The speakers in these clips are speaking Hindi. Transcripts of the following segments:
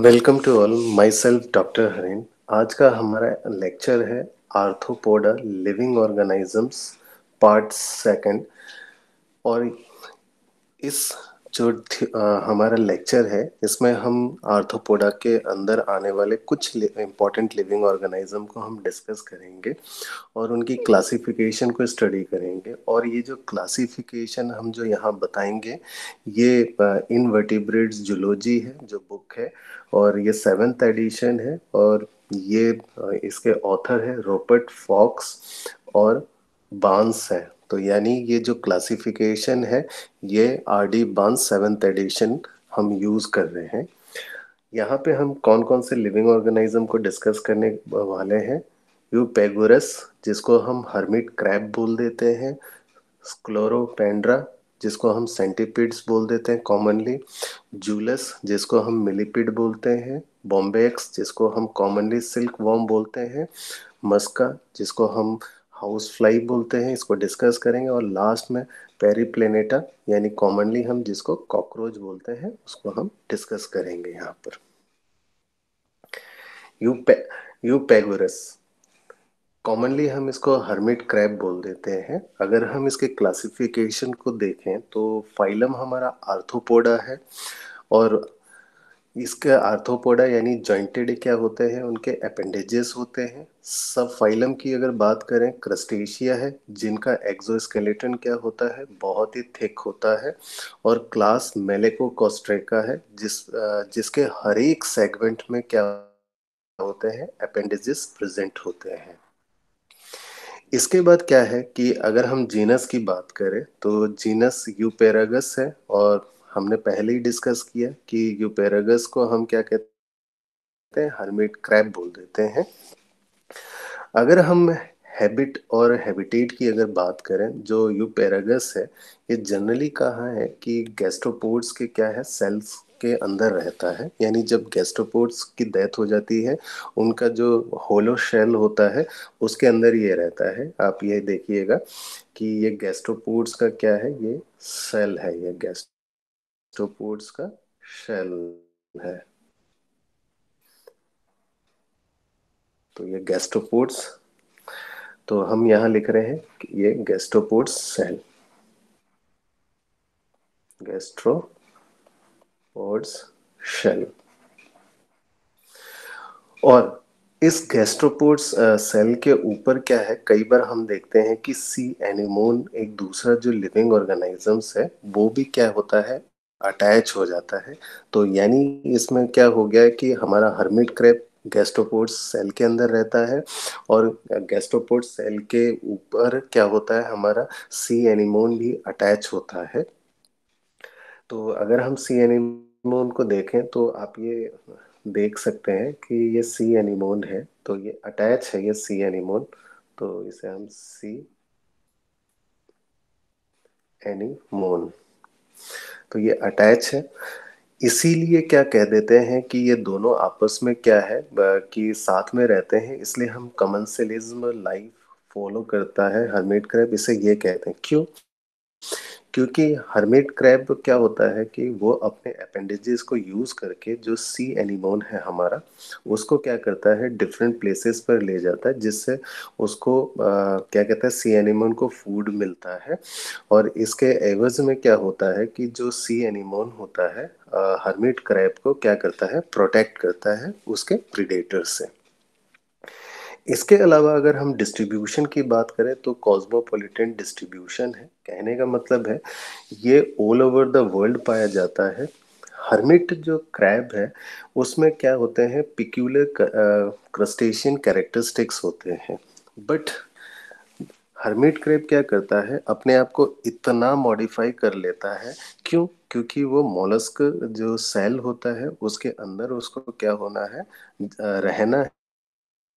welcome to all myself doctor Harin आज का हमारा लेक्चर है arthropoda living organisms part second और इस जो हमारा लेक्चर है इसमें हम आर्थोपोडा के अंदर आने वाले कुछ इम्पोर्टेंट लिविंग ऑर्गेनाइज्म को हम डिस्कस करेंगे और उनकी क्लासिफिकेशन को स्टडी करेंगे और ये जो क्लासिफिकेशन हम जो यहाँ बताएंगे ये इनवर्टिब्रेट्स जुलोजी है जो बुक है और ये सेवेंथ एडिशन है और ये इसके ऑथर है रॉबर्ट फॉक्स और बांस है तो यानी ये जो क्लासिफिकेशन है ये R D Barnes seventh edition हम यूज़ कर रहे हैं यहाँ पे हम कौन कौन से लिविंग ऑर्गेनाइज्म को डिस्कस करने वाले हैं यू पेगोरस जिसको हम हर्मिट क्रैप बोल देते हैं स्क्लोरोपेंड्रा जिसको हम सेंटीपिड्स बोल देते हैं कॉमनली जूलस जिसको हम मिलीपिड बोलते हैं बॉम्बेक्स जिसको हम कॉमनली सिल्क वॉम बोलते हैं मस्का जिसको हम हाउस फ्लाई बोलते हैं इसको डिस्कस करेंगे और लास्ट में पेरीप्लेनेटा यानी कॉमनली हम जिसको कॉकरोच बोलते हैं उसको हम डिस्कस करेंगे यहाँ पर यू पे, यू पेगोरस कॉमनली हम इसको हर्मिट क्रैब बोल देते हैं अगर हम इसके क्लासिफिकेशन को देखें तो फाइलम हमारा आर्थोपोडा है और इसके आर्थोपोडा यानी जॉइंटेड क्या होते हैं उनके अपेंडेजेस होते हैं सब फाइलम की अगर बात करें क्रस्टेशिया है जिनका एक्सोस्केलेटन क्या होता है बहुत ही थिक होता है और क्लास मेलेकोकोस्ट्रेका है जिस जिसके हर एक सेगमेंट में क्या होते हैं अपेंडेजेस प्रेजेंट होते हैं इसके बाद क्या है कि अगर हम जीनस की बात करें तो जीनस यूपेरागस है और हमने पहले ही डिस्कस किया कि यूपेरागस को हम क्या कहते हैं हर्मिट क्रैब बोल देते हैं अगर हम हैबिट और हैबिटेट की अगर बात करें जो यूपेरागस है ये जनरली कहा है कि गैस्ट्रोपोड्स के क्या है सेल्स के अंदर रहता है यानी जब गैस्ट्रोपोड्स की डेथ हो जाती है उनका जो होलो शेल होता है उसके अंदर ये रहता है आप ये देखिएगा कि ये गैस्ट्रोपोड्स का क्या है ये सेल है ये गैस्ट ऑक्टोपोड्स तो का शेल है तो ये गैस्ट्रोपोड्स तो हम यहां लिख रहे हैं कि ये गैस्ट्रोपोड्स सेल गैस्ट्रोपोड्स शेल और इस गैस्ट्रोपोड्स सेल के ऊपर क्या है कई बार हम देखते हैं कि सी एनिमोन एक दूसरा जो लिविंग ऑर्गेनिजम्स है वो भी क्या होता है अटैच हो जाता है तो यानी इसमें क्या हो गया है कि हमारा हर्मिट क्रैप गैस्ट्रोपोड सेल के अंदर रहता है और गैस्ट्रोपोड सेल के ऊपर क्या होता है हमारा सी एनिमोन भी अटैच होता है तो अगर हम सी एनिमोन को देखें तो आप ये देख सकते हैं कि ये सी एनिमोन है तो ये अटैच है ये सी एनिमोन तो इसे हम सी एनिमोन तो ये अटैच है इसीलिए क्या कह देते हैं कि ये दोनों आपस में क्या है कि साथ में रहते हैं इसलिए हम कमनसलिज्म लाइफ फॉलो करता है हर्मेट क्रैप इसे ये कहते हैं क्यों क्योंकि हर्मिट क्रैब क्या होता है कि वो अपने अपेंडेजेस को यूज़ करके जो सी एनिमोन है हमारा उसको क्या करता है डिफरेंट प्लेसेस पर ले जाता है जिससे उसको आ, क्या कहता है सी एनिमोन को फूड मिलता है और इसके एवज में क्या होता है कि जो सी एनिमोन होता है हर्मिट क्रैब को क्या करता है प्रोटेक्ट करता है उसके प्रिडेटर से इसके अलावा अगर हम डिस्ट्रीब्यूशन की बात करें तो कॉस्मोपोलिटन डिस्ट्रीब्यूशन है कहने का मतलब है ये ऑल ओवर द वर्ल्ड पाया जाता है हर्मिट जो क्रैब है उसमें क्या होते हैं पिक्यूलर क्रस्टेशियन कैरेक्टरिस्टिक्स होते हैं बट हर्मिट क्रेब क्या करता है अपने आप को इतना मॉडिफाई कर लेता है क्यों क्योंकि वो मोलस्क जो सेल होता है उसके अंदर उसको क्या होना है रहना है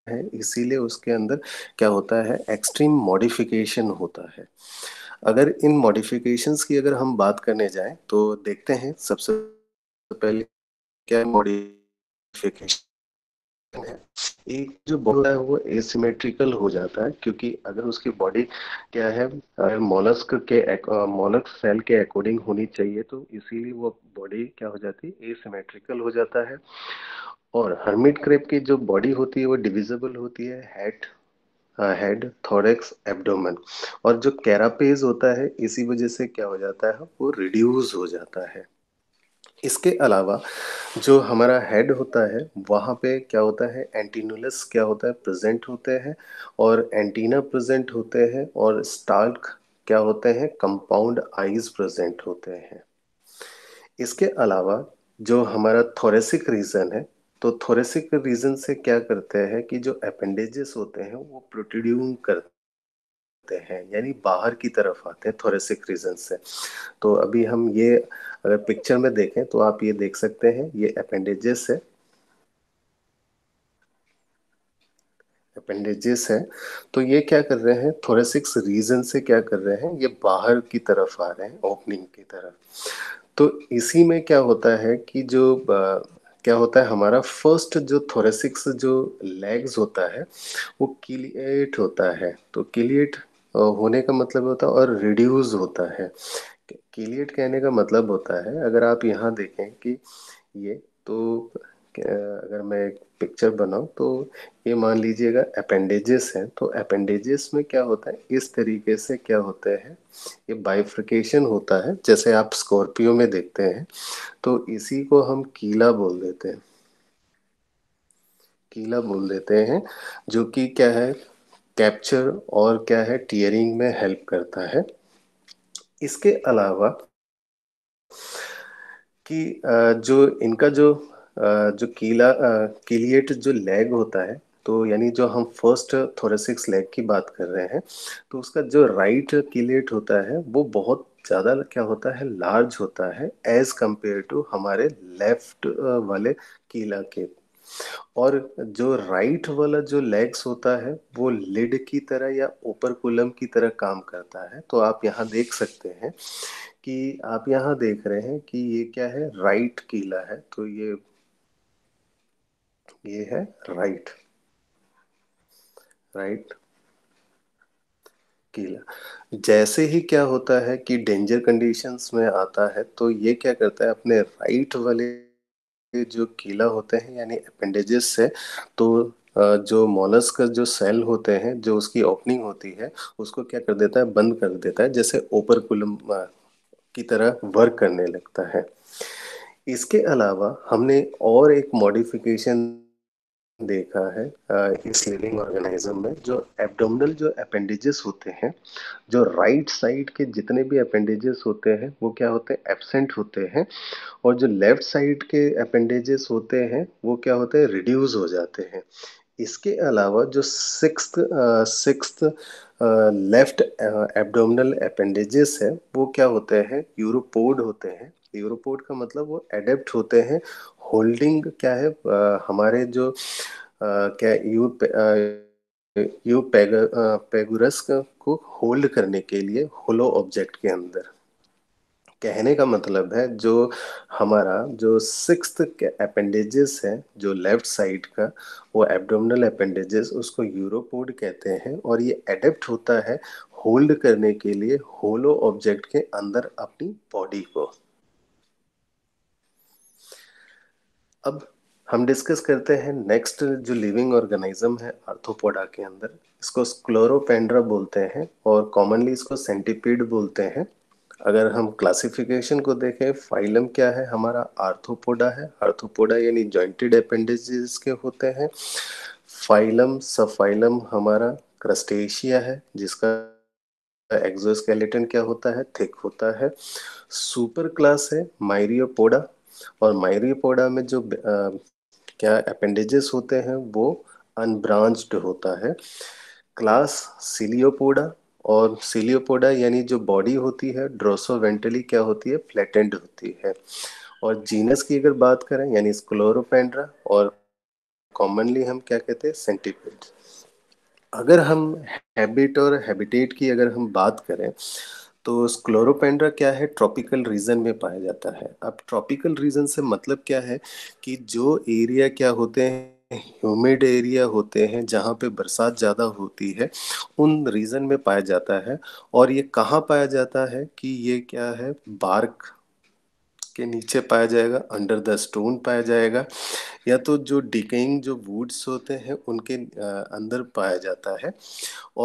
है इसीलिए उसके अंदर क्या होता है एक्सट्रीम मॉडिफिकेशन होता है अगर इन मॉडिफिकेशंस की अगर हम बात करने जाएं तो देखते हैं सबसे पहले क्या मॉडिफिकेशन है एक जो बॉडी है वो एसिमेट्रिकल हो जाता है क्योंकि अगर उसकी बॉडी क्या है मोलस्क के मोलस्क सेल के अकॉर्डिंग होनी चाहिए तो इसीलिए वो बॉडी क्या हो जाती है एसिमेट्रिकल हो जाता है और हर्मिट क्रेप की जो बॉडी होती है वो डिविजिबल होती है हेड हेड थोरेक्स एब्डोमेन और जो कैरापेज होता है इसी वजह से क्या हो जाता है वो रिड्यूस हो जाता है इसके अलावा जो हमारा हेड होता है वहाँ पे क्या होता है एंटीनुलस क्या होता है प्रेजेंट होते हैं और एंटीना प्रेजेंट होते हैं और स्टार्क क्या होते हैं कंपाउंड आईज प्रेजेंट होते हैं इसके अलावा जो हमारा थोरेसिक रीजन है तो थोरेसिक रीजन से क्या करते हैं कि जो अपेंडेजेस होते हैं वो प्रोट्यूड करते हैं यानी बाहर की तरफ आते हैं थोरेसिक रीजन से तो अभी हम ये अगर पिक्चर में देखें तो आप ये देख सकते हैं ये अपेंडेजेस है अपेंडेजेस है तो ये क्या कर रहे हैं थोरेसिक्स रीजन से क्या कर रहे हैं ये बाहर की तरफ आ रहे हैं ओपनिंग की तरफ तो इसी में क्या होता है कि जो क्या होता है हमारा फर्स्ट जो थोरेसिक्स जो लेग्स होता है वो किलिएट होता है तो किलिएट होने का मतलब होता है और रिड्यूस होता है किलिएट कहने का मतलब होता है अगर आप यहाँ देखें कि ये तो अगर मैं एक पिक्चर बनाऊँ तो ये मान लीजिएगा अपेंडेजेस हैं तो अपेंडेजेस में क्या होता है इस तरीके से क्या होता है ये बाइफ्रिकेशन होता है जैसे आप स्कॉर्पियो में देखते हैं तो इसी को हम कीला बोल देते हैं कीला बोल देते हैं जो कि क्या है कैप्चर और क्या है टीयरिंग में हेल्प करता है इसके अलावा कि जो इनका जो जो कीला कीलिएट जो लेग होता है तो यानी जो हम फर्स्ट थोरेसिक्स लेग की बात कर रहे हैं तो उसका जो राइट कीलिएट होता है वो बहुत ज़्यादा क्या होता है लार्ज होता है एज कंपेयर टू हमारे लेफ्ट वाले कीला के और जो राइट वाला जो लेग्स होता है वो लिड की तरह या ओपर कुलम की तरह काम करता है तो आप यहाँ देख सकते हैं कि आप यहाँ देख रहे हैं कि ये क्या है राइट कीला है तो ये ये है राइट राइट कीला जैसे ही क्या होता है कि डेंजर कंडीशंस में आता है तो ये क्या करता है अपने राइट वाले जो कीला होते हैं यानी अपेंडेजेस से तो जो मॉलस का जो सेल होते हैं जो उसकी ओपनिंग होती है उसको क्या कर देता है बंद कर देता है जैसे ओपर कुलम की तरह वर्क करने लगता है इसके अलावा हमने और एक मॉडिफिकेशन देखा है इस लिविंग ऑर्गेनाइजम में जो एब्डोमिनल जो अपेंडेजेस होते हैं जो राइट साइड के जितने भी अपेंडेजेस होते हैं वो क्या होते हैं एबसेंट होते हैं और जो लेफ्ट साइड के अपेंडेजेस होते हैं वो क्या होते हैं रिड्यूस हो जाते हैं इसके अलावा जो six six left abdominal appendages है वो क्या होते हैं यूरोपोड होते हैं यूरोपोर्ट का मतलब वो एडेप्ट होते हैं होल्डिंग क्या है आ, हमारे जो आ, क्या यू पे, आ, यू पेगुरस को होल्ड करने के लिए होलो ऑब्जेक्ट के अंदर कहने का मतलब है जो हमारा जो सिक्स अपेंडेजेस है जो लेफ्ट साइड का वो एब्डोमिनल अपेंडेजेस उसको यूरोपोड कहते हैं और ये एडेप्ट होता है होल्ड करने के लिए होलो ऑब्जेक्ट के अंदर अपनी बॉडी को अब हम डिस्कस करते हैं नेक्स्ट जो लिविंग ऑर्गेनिज्म है आर्थोपोडा के अंदर इसको स्क्लोरोपेंड्रा बोलते हैं और कॉमनली इसको सेंटिपीड बोलते हैं अगर हम क्लासिफिकेशन को देखें फाइलम क्या है हमारा आर्थोपोडा है आर्थोपोडा यानी जॉइंटेड अपेंडेजेस के होते हैं फाइलम सफाइलम हमारा क्रस्टेशिया है जिसका एक्सोस्केलेटन क्या होता है थिक होता है सुपर क्लास है माइरियोपोडा और मायरियोपोडा में जो आ, क्या अपेंडेजेस होते हैं वो अनब्रांच्ड होता है क्लास सिलियोपोडा और सिलियोपोडा यानी जो बॉडी होती है ड्रोसोवेंटली क्या होती है फ्लैटेंड होती है और जीनस की अगर बात करें यानी स्क्लोरोपेंड्रा और कॉमनली हम क्या कहते हैं सेंटिपेड अगर हम हैबिट और हैबिटेट की अगर हम बात करें तो स्क्लोरोपेंड्रा क्या है ट्रॉपिकल रीजन में पाया जाता है अब ट्रॉपिकल रीजन से मतलब क्या है कि जो एरिया क्या होते हैं ह्यूमिड एरिया होते हैं जहाँ पे बरसात ज़्यादा होती है उन रीजन में पाया जाता है और ये कहाँ पाया जाता है कि ये क्या है बार्क के नीचे पाया जाएगा अंडर द स्टोन पाया जाएगा या तो जो डिकेइंग जो वुड्स होते हैं उनके अंदर पाया जाता है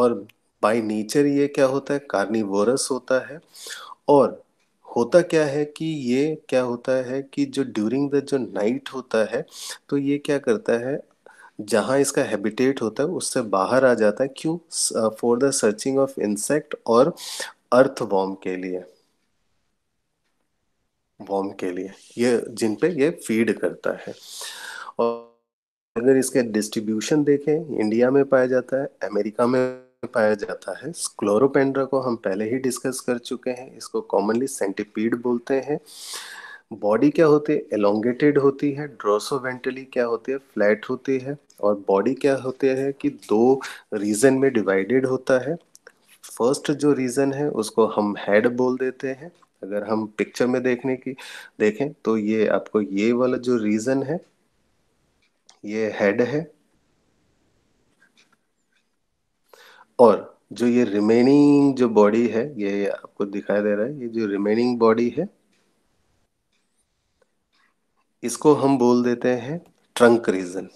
और बाय नेचर ये क्या होता है कार्निवोरस होता है और होता क्या है कि ये क्या होता है कि जो ड्यूरिंग द जो नाइट होता है तो ये क्या करता है जहाँ इसका हैबिटेट होता है उससे बाहर आ जाता है क्यों for the searching of insect और अर्थ वॉम के लिए वॉम के लिए ये जिन पे ये फीड करता है और अगर इसके डिस्ट्रीब्यूशन देखें इंडिया में पाया जाता है अमेरिका में पाया जाता है स्क्लोरोपेंड्रा को हम पहले ही डिस्कस कर चुके हैं इसको कॉमनली सेंटिपीड बोलते हैं बॉडी क्या होती है एलोंगेटेड होती है ड्रोसोवेंटली क्या होती है फ्लैट होती है और बॉडी क्या होती है कि दो रीजन में डिवाइडेड होता है फर्स्ट जो रीजन है उसको हम हेड बोल देते हैं अगर हम पिक्चर में देखने की देखें तो ये आपको ये वाला जो रीजन है ये हेड है और जो ये रिमेनिंग जो बॉडी है ये आपको दिखाई दे रहा है ये जो रिमेनिंग बॉडी है इसको हम बोल देते हैं ट्रंक रीजन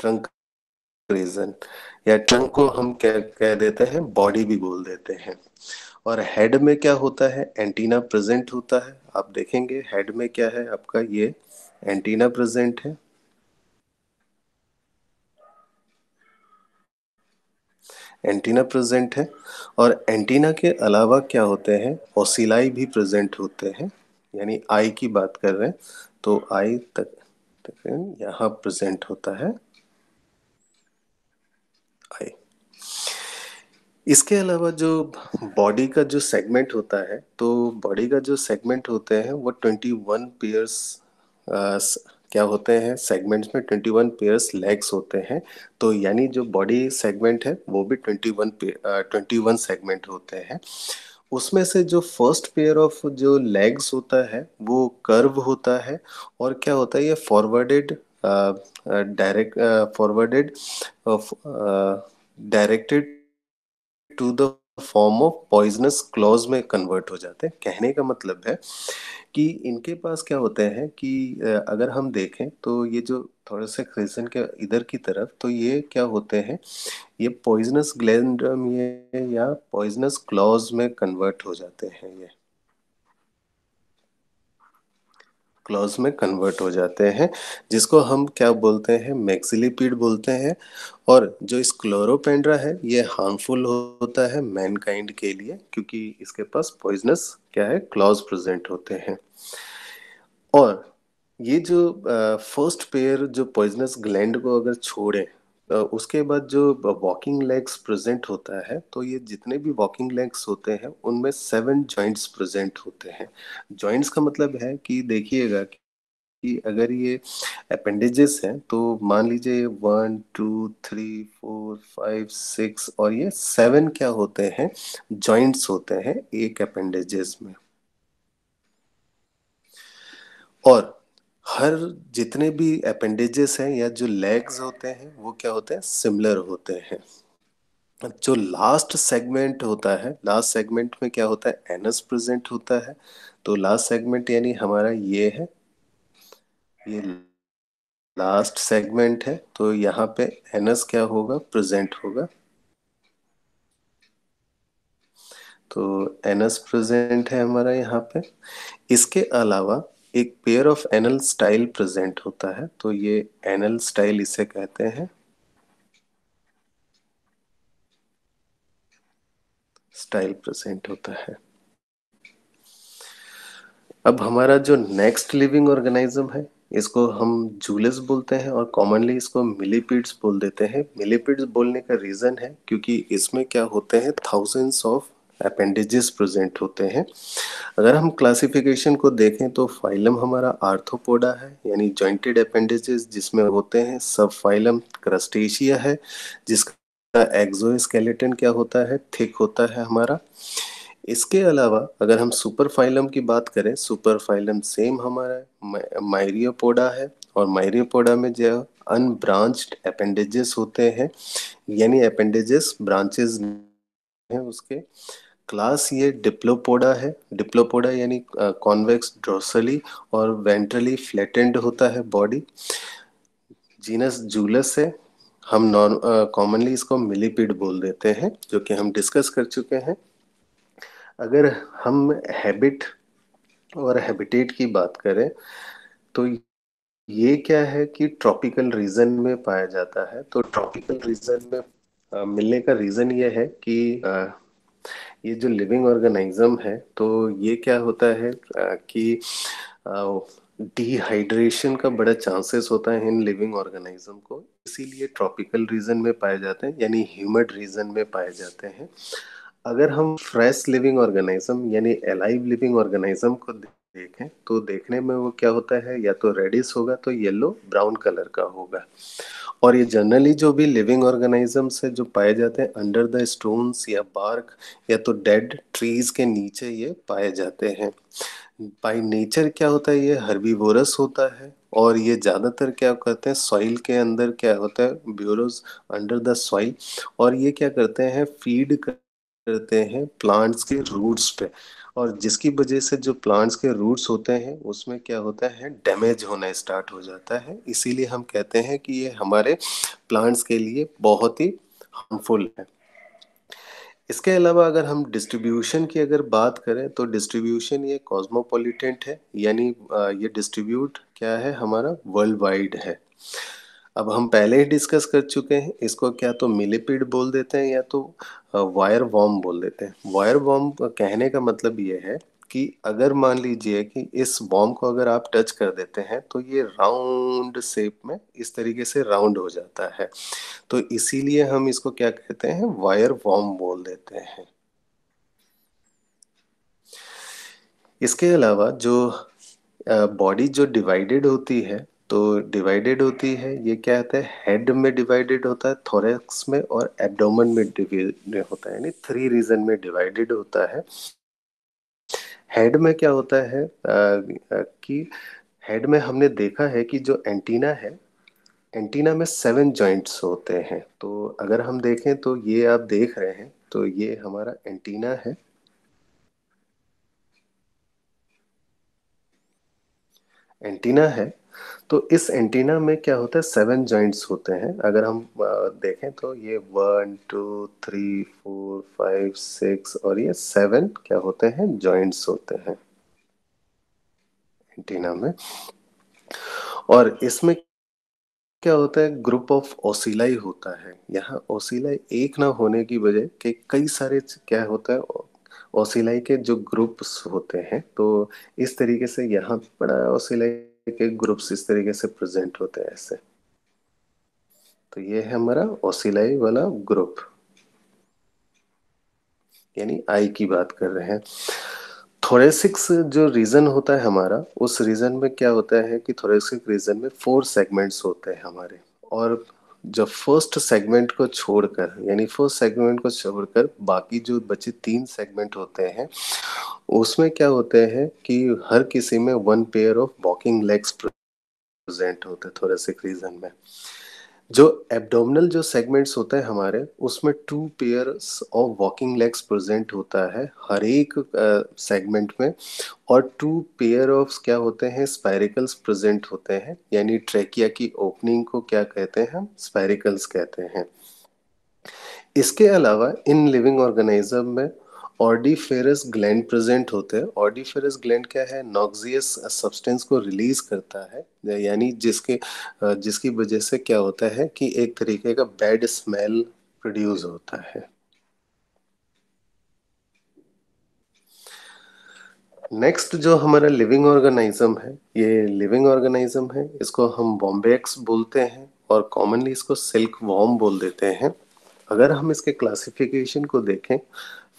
ट्रंक रीजन या ट्रंक को हम कह कह देते हैं बॉडी भी बोल देते हैं और हेड में क्या होता है एंटीना प्रेजेंट होता है आप देखेंगे हेड में क्या है आपका ये एंटीना प्रेजेंट है एंटीना प्रेजेंट है और एंटीना के अलावा क्या होते हैं ओसिलाई भी प्रेजेंट होते हैं यानी आई की बात कर रहे हैं तो आई तक, तक यहाँ प्रेजेंट होता है आई इसके अलावा जो बॉडी का जो सेगमेंट होता है तो बॉडी का जो सेगमेंट होते हैं वो ट्वेंटी वन पेयर्स क्या होते हैं सेगमेंट्स में 21 वन पेयर्स लेग्स होते हैं तो यानी जो बॉडी सेगमेंट है वो भी 21 वन ट्वेंटी सेगमेंट होते हैं उसमें से जो फर्स्ट पेयर ऑफ जो लेग्स होता है वो कर्व होता है और क्या होता है ये forwarded direct forwarded directed to the form of poisonous claws में कन्वर्ट हो जाते हैं कहने का मतलब है कि इनके पास क्या होते हैं कि अगर हम देखें तो ये जो थोड़े से क्रेजन के इधर की तरफ तो ये क्या होते हैं ये पॉइजनस ग्लैंड ये या पॉइजनस क्लॉज में कन्वर्ट हो जाते हैं ये क्लॉज में कन्वर्ट हो जाते हैं जिसको हम क्या बोलते हैं मैक्सिलीपीड बोलते हैं और जो इस क्लोरोपेंड्रा है ये हार्मफुल होता है मैनकाइंड के लिए क्योंकि इसके पास पॉइजनस क्या है क्लॉज प्रेजेंट होते हैं और ये जो फर्स्ट पेयर जो पॉइजनस ग्लैंड को अगर छोड़े उसके बाद जो वॉकिंग लेग्स प्रेजेंट होता है तो ये जितने भी वॉकिंग लेग्स होते हैं उनमें सेवन जॉइंट्स प्रेजेंट होते हैं जॉइंट्स का मतलब है कि देखिएगा कि अगर ये अपेंडेजेस हैं तो मान लीजिए one two three four five six और ये सेवन क्या होते हैं जॉइंट्स होते हैं एक अपेंडेजेस में और हर जितने भी अपेंडेजेस हैं या जो लेग्स होते हैं वो क्या होते हैं सिमिलर होते हैं जो लास्ट सेगमेंट होता है लास्ट सेगमेंट में क्या होता है एनस प्रेजेंट होता है तो लास्ट सेगमेंट यानी हमारा ये है ये लास्ट सेगमेंट है तो यहाँ पे एनस क्या होगा प्रेजेंट होगा तो एनस प्रेजेंट है हमारा यहाँ पे इसके अलावा एक pair of anal style present होता है तो ये एनल स्टाइल इसे कहते हैं स्टाइल प्रेजेंट होता है अब हमारा जो नेक्स्ट लिविंग ऑर्गेनाइज्म है इसको हम जूलस बोलते हैं और कॉमनली इसको मिलीपीड्स बोल देते हैं मिलीपीड्स बोलने का रीज़न है क्योंकि इसमें क्या होते हैं थाउजेंड्स ऑफ अपेंडिजिस प्रेजेंट होते हैं अगर हम क्लासिफिकेशन को देखें तो फाइलम हमारा आर्थोपोडा है यानी जॉइंटेड अपेंडेजेस जिसमें होते हैं सब फाइलम क्रस्टेशिया है जिसका एक्सोस्केलेटन क्या होता है थिक होता है हमारा इसके अलावा अगर हम सुपर फाइलम की बात करें सुपर फाइलम सेम हमारा माइरियोपोडा है और माइरियोपोडा में जो अनब्रांच्ड अपेंडिजिस होते हैं यानी अपेंडिजिस ब्रांचेस हैं उसके क्लास ये डिप्लोपोडा है डिप्लोपोडा यानी कॉन्वेक्स ड्रोसली और वेंट्रली फ्लैटेंड होता है बॉडी जीनस जूलस है हम नॉर्म कॉमनली इसको मिलीपिड बोल देते हैं जो कि हम डिस्कस कर चुके हैं अगर हम हैबिट और हैबिटेट की बात करें तो ये क्या है कि ट्रॉपिकल रीजन में पाया जाता है तो ट्रॉपिकल रीजन में आ, मिलने का रीजन ये है कि आ, ये जो लिविंग ऑर्गेनाइज्म है तो ये क्या होता है कि डिहाइड्रेशन का बड़ा चांसेस होता है इन लिविंग ऑर्गेनाइज्म को इसीलिए ट्रॉपिकल रीजन में पाए जाते हैं यानी ह्यूमिड रीजन में पाए जाते हैं अगर हम फ्रेश लिविंग ऑर्गेनाइज्म यानी अलाइव लिविंग ऑर्गेनाइज्म को देखें तो देखने में वो क्या होता है या तो रेडिस होगा तो येलो ब्राउन कलर का होगा और ये जनरली जो भी लिविंग ऑर्गेनाइजम से जो पाए जाते हैं अंडर द स्टोन्स या बार्क या तो डेड ट्रीज के नीचे ये पाए जाते हैं बाई नेचर क्या होता है ये हर्बी होता है और ये ज़्यादातर क्या करते हैं सॉइल के अंदर क्या होता है ब्यूरोज अंडर द सॉइल और ये क्या करते हैं फीड करते हैं प्लांट्स के रूट्स पे और जिसकी वजह से जो प्लांट्स के रूट्स होते हैं उसमें क्या होता है डैमेज होना स्टार्ट हो जाता है इसीलिए हम कहते हैं कि ये हमारे प्लांट्स के लिए बहुत ही हार्मफुल है इसके अलावा अगर हम डिस्ट्रीब्यूशन की अगर बात करें तो डिस्ट्रीब्यूशन ये कॉस्मोपोलिटेंट है यानी ये डिस्ट्रीब्यूट क्या है हमारा वर्ल्ड वाइड है अब हम पहले ही डिस्कस कर चुके हैं इसको क्या तो मिलीपीड बोल देते हैं या तो वायर वॉम बोल देते हैं वायर वॉम कहने का मतलब ये है कि अगर मान लीजिए कि इस बॉम्ब को अगर आप टच कर देते हैं तो ये राउंड शेप में इस तरीके से राउंड हो जाता है तो इसीलिए हम इसको क्या कहते हैं वायर वॉम बोल देते हैं इसके अलावा जो बॉडी जो डिवाइडेड होती है तो डिवाइडेड होती है ये क्या होता है हेड में डिवाइडेड होता है थोरेक्स में और एबडोमन में होता है यानी थ्री रीजन में डिवाइडेड होता है हेड में क्या होता है आ, कि हेड में हमने देखा है कि जो एंटीना है एंटीना में सेवन जॉइंट्स होते हैं तो अगर हम देखें तो ये आप देख रहे हैं तो ये हमारा एंटीना है एंटीना है तो इस एंटीना में क्या होता है सेवन जॉइंट्स होते हैं अगर हम देखें तो ये one two three four five six और ये सेवन क्या होते हैं जॉइंट्स होते हैं एंटीना में और इसमें क्या होता है ग्रुप ऑफ ओसिलाई होता है यहाँ ओसिलाई एक ना होने की वजह के कई सारे क्या होता है ओसिलाई के जो ग्रुप्स होते हैं तो इस तरीके से यहाँ बड़ा ओसिलाई एक एक ग्रुप्स इस तरीके से प्रेजेंट होते हैं ऐसे तो ये है हमारा ओसिलाई वाला ग्रुप यानी आई की बात कर रहे हैं थोरेसिक्स जो रीजन होता है हमारा उस रीजन में क्या होता है कि थोरेसिक रीजन में फोर सेगमेंट्स होते हैं हमारे और जब फर्स्ट सेगमेंट को छोड़कर यानी फर्स्ट सेगमेंट को छोड़कर बाकी जो बचे तीन सेगमेंट होते हैं उसमें क्या होते हैं कि हर किसी में one pair of walking legs present होते थोरेसिक रीजन में जो एब्डोमिनल जो सेगमेंट्स होते हैं हमारे उसमें two pair of walking legs present होता है हर एक सेगमेंट uh, में और टू पेयर ऑफ क्या होते हैं स्पायरिकल्स प्रेजेंट होते हैं यानी ट्रेकिया की ओपनिंग को क्या कहते हैं हम स्पायरिकल्स कहते हैं इसके अलावा इन लिविंग ऑर्गेनाइजम में ऑर्डीफेरस ग्लैंड प्रेजेंट होते हैं ऑर्डिफेरस ग्लैंड क्या है नॉक्सियस सब्सटेंस को रिलीज करता है यानी जिसके जिसकी वजह से क्या होता है कि एक तरीके का बैड स्मेल प्रोड्यूस होता है नेक्स्ट जो हमारा लिविंग ऑर्गेनाइज्म है ये लिविंग ऑर्गेनाइज्म है इसको हम बॉम्बेक्स बोलते हैं और कॉमनली इसको सिल्क वॉर्म बोल देते हैं अगर हम इसके क्लासिफिकेशन को देखें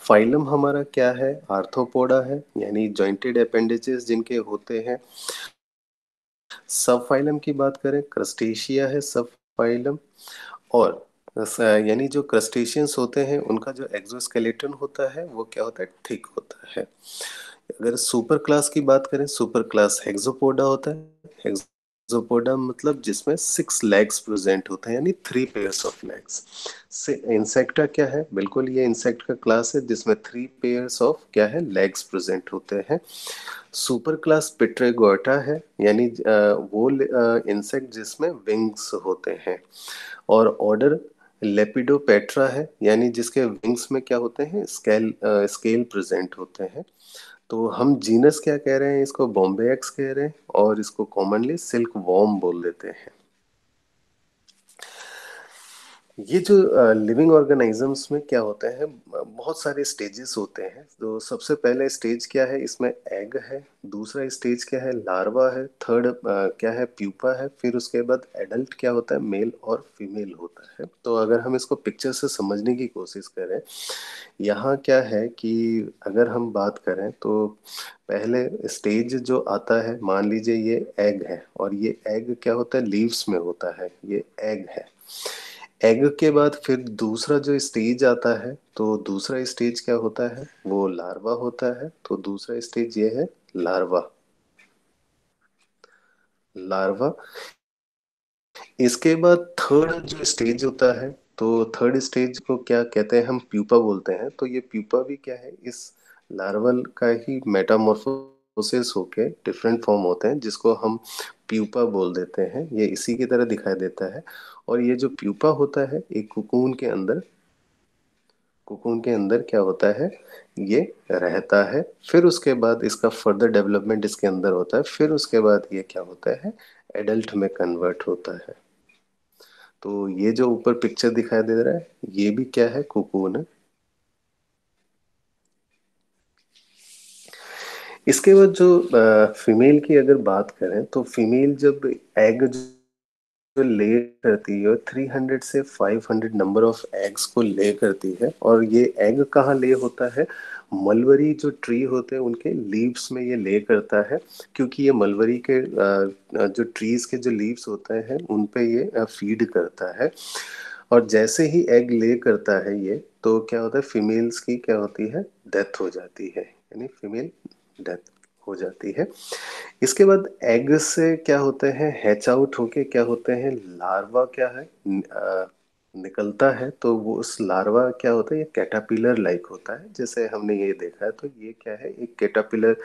फाइलम हमारा क्या है आर्थोपोडा है यानी जॉइंटेड अपेंडिजेस जिनके होते हैं सब फाइलम की बात करें क्रस्टेशिया है सब फाइलम और यानी जो क्रस्टेशियंस होते हैं उनका जो एक्सोस्केलेटन होता है वो क्या होता है थिक होता है अगर सुपर क्लास की बात करें सुपर क्लास हेक्सोपोडा होता है जोपोडा मतलब जिसमें सिक्स लेग्स प्रेजेंट होते हैं यानी three pairs of legs Insecta क्या है बिल्कुल ये इंसेक्ट का क्लास है जिसमें थ्री पेयर्स ऑफ क्या है लेग्स प्रेजेंट होते हैं सुपर क्लास पिट्रेगोटा है यानी वो इंसेक्ट जिसमें विंग्स होते हैं और ऑर्डर लेपिडोपेट्रा है यानी जिसके विंग्स में क्या होते हैं स्केल स्केल प्रेजेंट होते हैं तो हम जीनस क्या कह रहे हैं इसको बॉम्बे एक्स कह रहे हैं और इसको कॉमनली सिल्क वॉम बोल देते हैं ये जो लिविंग ऑर्गेनाइजम्स में क्या होते हैं बहुत सारे स्टेजेस होते हैं तो सबसे पहले स्टेज क्या है इसमें एग है दूसरा स्टेज क्या है लार्वा है थर्ड क्या है प्यूपा है फिर उसके बाद एडल्ट क्या होता है मेल और फीमेल होता है तो अगर हम इसको पिक्चर से समझने की कोशिश करें यहाँ क्या है कि अगर हम बात करें तो पहले स्टेज जो आता है मान लीजिए ये एग है और ये एग क्या होता है लीव्स में होता है ये एग है एग के बाद फिर दूसरा जो स्टेज आता है तो दूसरा स्टेज क्या होता है वो लार्वा होता है तो दूसरा स्टेज ये है लार्वा लार्वा इसके बाद थर्ड जो स्टेज होता है तो थर्ड स्टेज को क्या कहते हैं हम प्यूपा बोलते हैं तो ये प्यूपा भी क्या है इस लार्वल का ही मेटामॉर्फो प्रोसेस होके डिफरेंट फॉर्म होते हैं जिसको हम प्यूपा बोल देते हैं ये इसी की तरह दिखाई देता है और ये जो प्यूपा होता है एक कुकून के अंदर कुकून के अंदर क्या होता है ये रहता है फिर उसके बाद इसका फर्दर डेवलपमेंट इसके अंदर होता है फिर उसके बाद ये क्या होता है एडल्ट में कन्वर्ट होता है तो ये जो ऊपर पिक्चर दिखाई दे रहा है ये भी क्या है कुकून है इसके बाद जो फीमेल की अगर बात करें तो फीमेल जब एग जो ले करती है थ्री हंड्रेड से five hundred number of eggs को ले करती है और ये एग कहाँ ले होता है मलवरी जो ट्री होते हैं उनके लीव्स में ये ले करता है क्योंकि ये मलवरी के जो ट्रीज के जो लीव्स होते हैं उन पे ये फीड करता है और जैसे ही एग ले करता है ये तो क्या होता है फीमेल्स की क्या होती है डेथ हो जाती है यानी फीमेल डेथ हो जाती है इसके बाद एग से क्या होते हैं हैच आउट होके क्या होते हैं लार्वा क्या है निकलता है तो वो उस लार्वा क्या होता है ये कैटापिलर लाइक होता है जैसे हमने ये देखा है तो ये क्या है एक कैटापिलर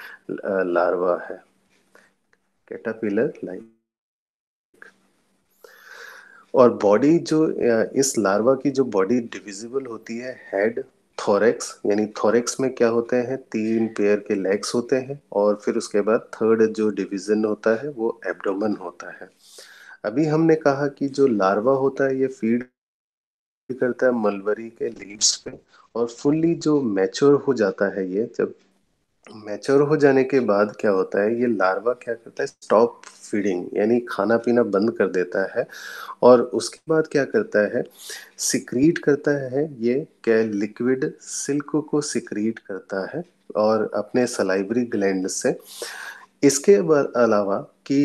लार्वा है कैटापिलर लाइक और बॉडी जो इस लार्वा की जो बॉडी डिविजिबल होती है हेड थोरेक्स यानी थोरेक्स में क्या होते हैं तीन पेयर के लेग्स होते हैं और फिर उसके बाद थर्ड जो डिवीजन होता है वो एबडोमन होता है अभी हमने कहा कि जो लार्वा होता है ये फीड करता है मलबरी के लीव्स पे और फुल्ली जो मैच्योर हो जाता है ये जब मैच्योर हो जाने के बाद क्या होता है ये लार्वा क्या करता है स्टॉप फीडिंग यानी खाना पीना बंद कर देता है और उसके बाद क्या करता है सिक्रीट करता है ये क्या लिक्विड सिल्क को सिक्रीट करता है और अपने सलाइबरी ग्लैंड से इसके अलावा कि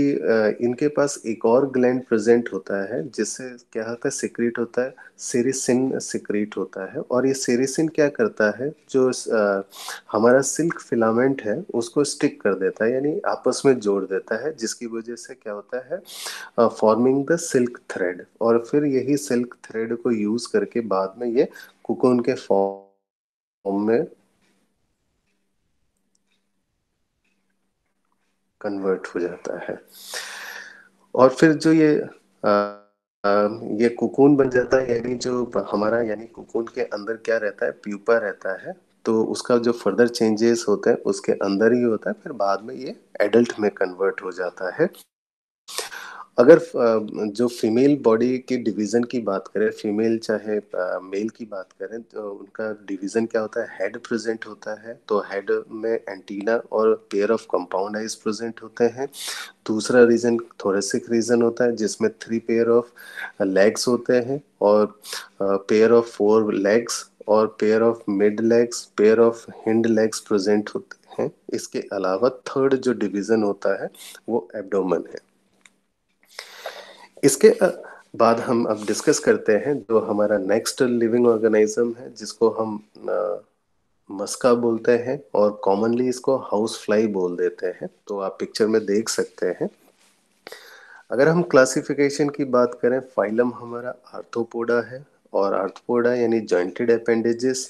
इनके पास एक और ग्लैंड प्रेजेंट होता है जिससे क्या होता है सिक्रीट होता है सीरीसिन सिक्रीट होता है और ये सीरीसिन क्या करता है जो हमारा सिल्क फिलामेंट है उसको स्टिक कर देता है यानी आपस में जोड़ देता है जिसकी वजह से क्या होता है फॉर्मिंग द सिल्क थ्रेड और फिर यही सिल्क थ्रेड को यूज करके बाद में ये कुकुन के फॉर्म में कन्वर्ट हो जाता है और फिर जो ये आ, आ, ये कुकून बन जाता है यानी जो हमारा यानी कुकून के अंदर क्या रहता है प्यूपा रहता है तो उसका जो फर्दर चेंजेस होते हैं उसके अंदर ही होता है फिर बाद में ये एडल्ट में कन्वर्ट हो जाता है अगर जो फीमेल बॉडी के डिवीजन की बात करें फीमेल चाहे मेल की बात करें तो उनका डिवीजन क्या होता है हेड प्रेजेंट होता है तो हेड में एंटीना और pair of compound eyes present होते हैं दूसरा रीजन थोरेसिक रीजन होता है जिसमें थ्री पेयर ऑफ लेग्स होते हैं और पेयर ऑफ फोर लेग्स और pair of mid legs pair of hind legs present होते हैं इसके अलावा थर्ड जो डिवीजन होता है वो एबडोमन है इसके बाद हम अब डिस्कस करते हैं जो हमारा नेक्स्ट लिविंग ऑर्गेनिज्म है जिसको हम मस्का बोलते हैं और कॉमनली इसको हाउस फ्लाई बोल देते हैं तो आप पिक्चर में देख सकते हैं अगर हम क्लासिफिकेशन की बात करें फाइलम हमारा आर्थोपोडा है और आर्थोपोडा यानी jointed appendages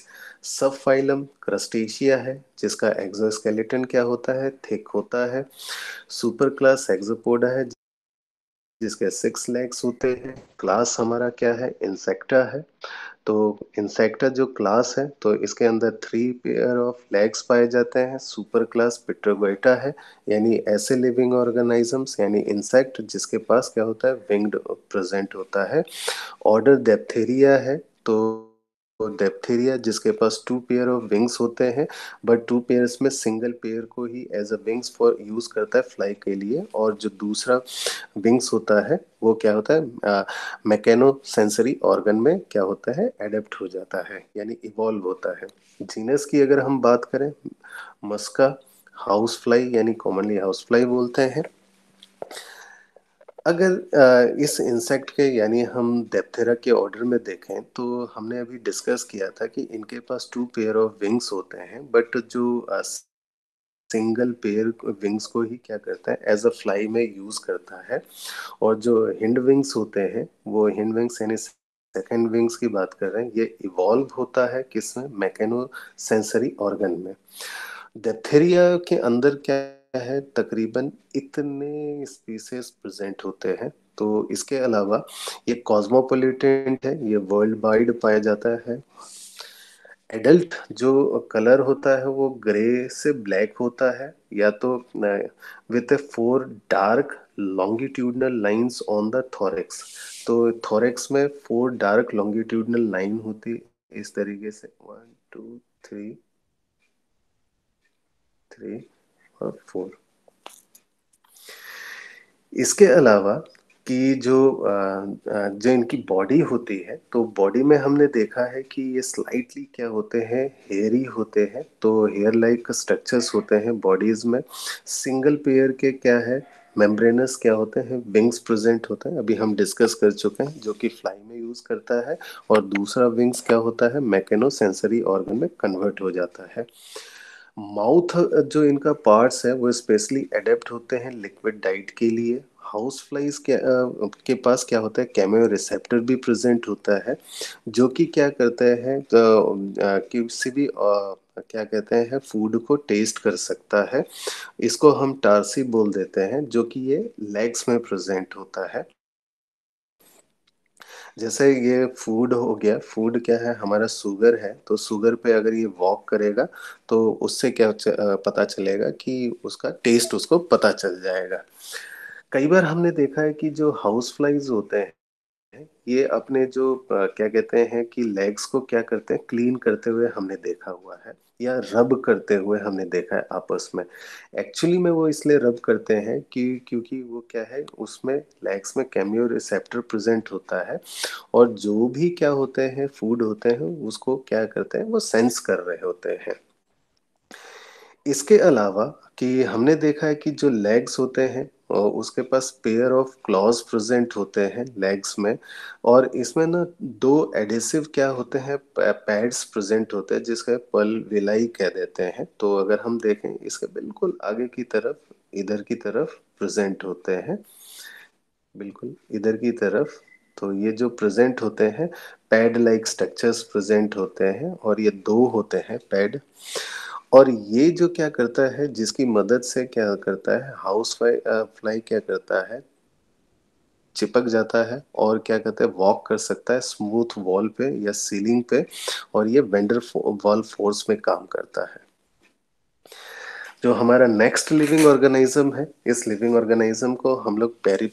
sub phylum Crustacea है जिसका एक्सोस्केलेटन क्या होता है थिक होता है सुपर क्लास एक्सोपोडा है जिसके सिक्स लेग्स होते हैं क्लास हमारा क्या है इंसेक्टा है तो इंसेक्टा जो क्लास है तो इसके अंदर थ्री पेयर ऑफ लेग्स पाए जाते हैं सुपर क्लास पिट्रोगोइटा है यानी ऐसे लिविंग ऑर्गेनाइजम्स यानी इंसेक्ट जिसके पास क्या होता है विंग्ड प्रेजेंट होता है ऑर्डर डेप्थेरिया है तो डेप्थेरिया जिसके पास टू पेयर ऑफ विंग्स होते हैं बट टू पेयर्स में सिंगल पेयर को ही as a wings for use करता है फ्लाई के लिए और जो दूसरा विंग्स होता है वो क्या होता है मैकेनो सेंसरी ऑर्गन में क्या होता है एडेप्ट हो जाता है यानी इवॉल्व होता है जीनस की अगर हम बात करें मस्का हाउस फ्लाई यानी कॉमनली हाउस फ्लाई बोलते हैं अगर इस इंसेक्ट के यानी हम डेप्थेरा के ऑर्डर में देखें तो हमने अभी डिस्कस किया था कि इनके पास टू पेयर ऑफ विंग्स होते हैं बट जो सिंगल पेयर विंग्स को ही क्या करता है एज अ फ्लाई में यूज करता है और जो हिंड विंग्स होते हैं वो हिंड विंग्स यानी सेकेंड विंग्स की बात कर रहे हैं ये इवॉल्व होता है किसमें मैकेनो सेंसरी ऑर्गन में डेप्थेरिया के अंदर क्या है तकरीबन इतने स्पीसीज प्रेजेंट होते हैं तो इसके अलावा ये कॉस्मोपोलिटेंट है ये वर्ल्ड वाइड पाया जाता है एडल्ट जो कलर होता है वो ग्रे से ब्लैक होता है या तो with a four dark longitudinal lines on the thorax तो थोरेक्स में फोर डार्क लॉन्गिट्यूडनल लाइन होती इस तरीके से one two three three four इसके अलावा कि जो जो इनकी बॉडी होती है तो बॉडी में हमने देखा है कि ये स्लाइटली क्या होते हैं हेयरी होते हैं तो हेयर लाइक स्ट्रक्चर्स होते हैं बॉडीज में सिंगल पेयर के क्या है मेम्ब्रेनस क्या होते हैं विंग्स प्रेजेंट होते हैं अभी हम डिस्कस कर चुके हैं जो कि फ्लाई में यूज़ करता है और दूसरा विंग्स क्या होता है मैकेनो सेंसरी ऑर्गन में कन्वर्ट हो जाता है माउथ जो इनका पार्ट्स है वो स्पेशली अडेप्ट होते हैं लिक्विड डाइट के लिए हाउस फ्लाइज के, के पास क्या होता है कैमियो रिसेप्टर भी प्रेजेंट होता है जो कि क्या हैं तो, किसी भी क्या कहते हैं फूड को टेस्ट कर सकता है इसको हम टारसी बोल देते हैं जो कि ये लेग्स में प्रेजेंट होता है जैसे ये फूड हो गया फूड क्या है हमारा सुगर है तो शुगर पे अगर ये वॉक करेगा तो उससे क्या पता चलेगा कि उसका टेस्ट उसको पता चल जाएगा कई बार हमने देखा है कि जो हाउस फ्लाइज होते हैं ये अपने जो क्या कहते हैं कि लेग्स को क्या करते हैं क्लीन करते हुए हमने देखा हुआ है या रब करते हुए हमने देखा है आपस में एक्चुअली में वो इसलिए रब करते हैं कि क्योंकि वो क्या है उसमें लेग्स में कैमियो रिसेप्टर प्रेजेंट होता है और जो भी क्या होते हैं फूड होते हैं उसको क्या करते हैं वो सेंस कर रहे होते हैं इसके अलावा कि हमने देखा है कि जो लेग्स होते हैं उसके पास पेयर ऑफ क्लॉज प्रेजेंट होते हैं लेग्स में और इसमें ना दो एडेसिव क्या होते हैं पैड्स प्रेजेंट होते हैं जिसका पल विलाई कह देते हैं तो अगर हम देखें इसके बिल्कुल आगे की तरफ इधर की तरफ प्रेजेंट होते हैं बिल्कुल इधर की तरफ तो ये जो प्रेजेंट होते हैं पैड लाइक स्ट्रक्चर्स प्रेजेंट होते हैं और ये दो होते हैं पैड और ये जो क्या करता है जिसकी मदद से क्या करता है हाउस फ्लाई क्या करता है चिपक जाता है और क्या कहते हैं वॉक कर सकता है स्मूथ वॉल पे या सीलिंग पे और ये वेंडर वॉल फोर्स में काम करता है जो हमारा नेक्स्ट लिविंग ऑर्गेनाइज्म है इस लिविंग ऑर्गेनाइज्म को हम लोग पेरी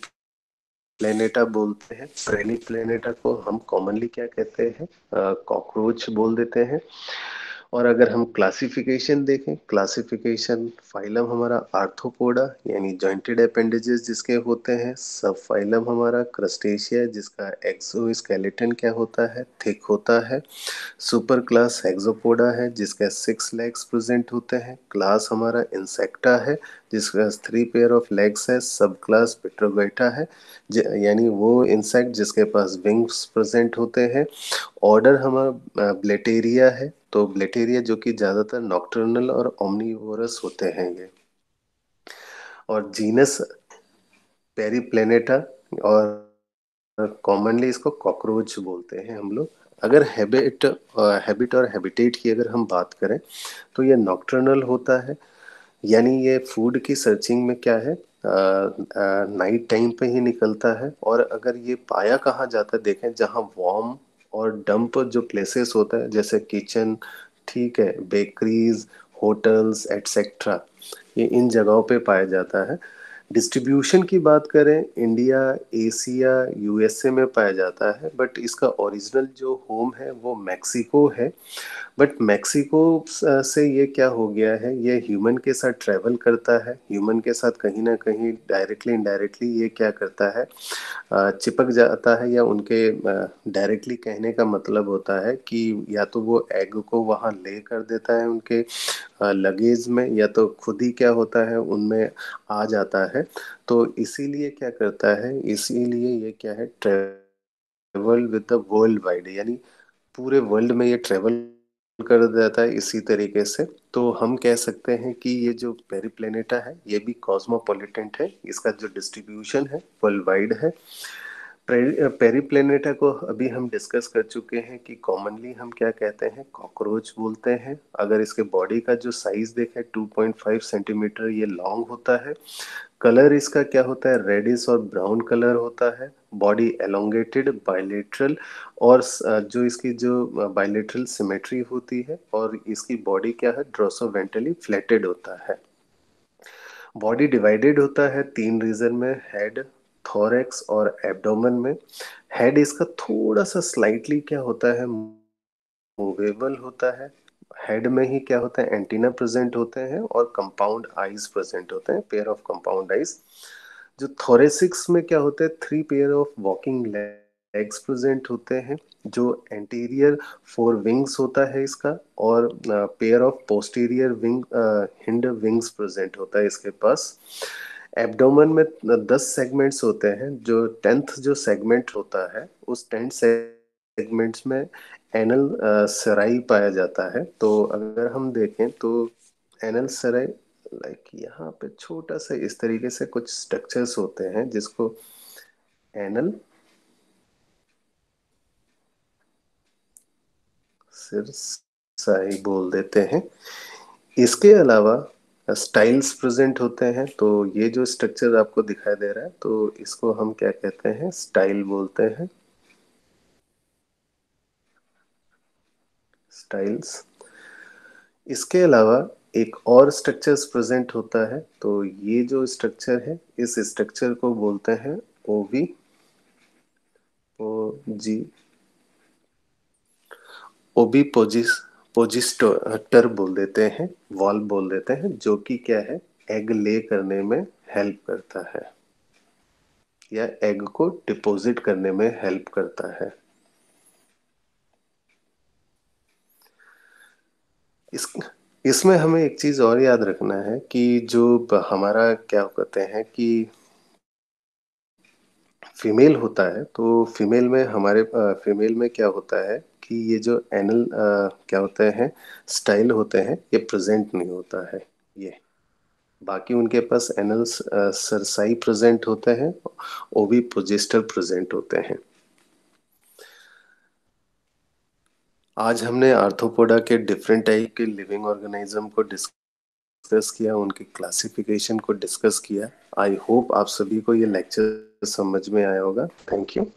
प्लेनेटा बोलते हैं पेरी प्लेनेटा को हम कॉमनली क्या कहते हैं कॉकरोच बोल देते हैं और अगर हम क्लासिफिकेशन देखें क्लासिफिकेशन फाइलम हमारा आर्थोपोडा यानी जॉइंटेड अपेंडेजेस जिसके होते हैं सब फाइलम हमारा क्रस्टेशिया जिसका एक्सोस्केलेटन क्या होता है थिक होता है सुपर क्लास एक्सोपोडा है जिसका सिक्स लेग्स प्रेजेंट होते हैं क्लास हमारा इंसेक्टा है जिसका थ्री पेयर ऑफ लेग्स है सब क्लास पेट्रोगेटा है यानी वो इंसेक्ट जिसके पास विंग्स प्रेजेंट होते हैं ऑर्डर हमारा ब्लेटेरिया है तो ब्लेटेरिया जो कि ज़्यादातर नॉक्टर्नल और ओमनीवोरस होते हैं ये और जीनस पेरीप्लेनेटा और कॉमनली इसको कॉकरोच बोलते हैं हम लोग अगर हैबिट हैबिट और हैबिटेट की अगर हम बात करें तो ये नॉक्टर्नल होता है यानी ये फूड की सर्चिंग में क्या है नाइट टाइम पे ही निकलता है और अगर ये पाया कहाँ जाता है देखें जहाँ वार्म और डंप जो प्लेसेस होता है जैसे किचन ठीक है बेकरीज होटल्स एटसेट्रा ये इन जगहों पे पाया जाता है डिस्ट्रीब्यूशन की बात करें इंडिया एशिया यूएसए में पाया जाता है बट इसका ओरिजिनल जो होम है वो मैक्सिको है बट मैक्सिको से ये क्या हो गया है ये ह्यूमन के साथ ट्रैवल करता है ह्यूमन के साथ कहीं ना कहीं डायरेक्टली इनडायरेक्टली ये क्या करता है चिपक जाता है या उनके डायरेक्टली कहने का मतलब होता है कि या तो वो एग को वहाँ ले कर देता है उनके लगेज में या तो खुद ही क्या होता है उनमें आ जाता है तो इसीलिए क्या करता है इसीलिए ये क्या है travel with the world wide यानी पूरे वर्ल्ड में ये ट्रेवल कर देता है इसी तरीके से तो हम कह सकते हैं कि ये जो पेरीप्लेनेटा है ये भी कॉस्मोपोलिटेंट है इसका जो डिस्ट्रीब्यूशन है वर्ल्ड वाइड है पेरीप्लेनेटा को अभी हम डिस्कस कर चुके हैं कि कॉमनली हम क्या कहते हैं कॉकरोच बोलते हैं अगर इसके बॉडी का जो साइज देखें 2.5 सेंटीमीटर ये लॉन्ग होता है कलर इसका क्या होता है रेडिस और ब्राउन कलर होता है बॉडी एलोंगेटेड बाइलेट्रल और जो इसकी जो बाइलेट्रल सिमेट्री होती है और इसकी बॉडी क्या है ड्रोसोवेंटली फ्लैटेड होता है बॉडी डिवाइडेड होता है तीन रीजन में हेड थोरेक्स और एब्डोमेन में हेड इसका थोड़ा सा स्लाइटली क्या होता है मूवेबल होता है हेड में ही क्या होता है एंटीना प्रेजेंट होते हैं और कंपाउंड आईज प्रेजेंट होते हैं पेयर ऑफ कंपाउंड आईज जो थोरेसिक्स में क्या होते हैं three pair of walking legs present होते हैं जो एंटीरियर फोर विंग्स होता है इसका और pair of posterior wing hind wings present होता है इसके पास एबडोमन में दस सेगमेंट्स होते हैं जो टेंथ जो सेगमेंट होता है उस टेंथ सेगमेंट्स में एनल सराई पाया जाता है तो अगर हम देखें तो एनल सराई लाइक यहाँ पे छोटा सा इस तरीके से कुछ स्ट्रक्चर्स होते हैं जिसको एनल साई बोल देते हैं इसके अलावा स्टाइल्स प्रेजेंट होते हैं तो ये जो स्ट्रक्चर आपको दिखाई दे रहा है तो इसको हम क्या कहते हैं स्टाइल बोलते हैं स्टाइल्स इसके अलावा एक और स्ट्रक्चर्स प्रेजेंट होता है तो ये जो स्ट्रक्चर है इस स्ट्रक्चर को बोलते हैं ओ बी ओ जी ओ बी पोजिस पोजिस्टर बोल देते हैं वॉल्व बोल देते हैं जो कि क्या है एग ले करने में हेल्प करता है या एग को डिपॉजिट करने में हेल्प करता है इस इसमें हमें एक चीज और याद रखना है कि जो हमारा क्या कहते हैं कि फीमेल होता है तो फीमेल में हमारे फीमेल में क्या होता है कि ये जो एनल क्या होते हैं स्टाइल होते हैं ये प्रेजेंट नहीं होता है ये बाकी उनके पास एनल सरसाई प्रेजेंट होते हैं ओवी प्रोजेस्टर प्रेजेंट होते हैं आज हमने आर्थोपोडा के डिफरेंट टाइप के लिविंग ऑर्गेनिज्म को डिस्कस किया उनके क्लासिफिकेशन को डिस्कस किया आई होप आप सभी को ये लेक्चर समझ में आया होगा थैंक यू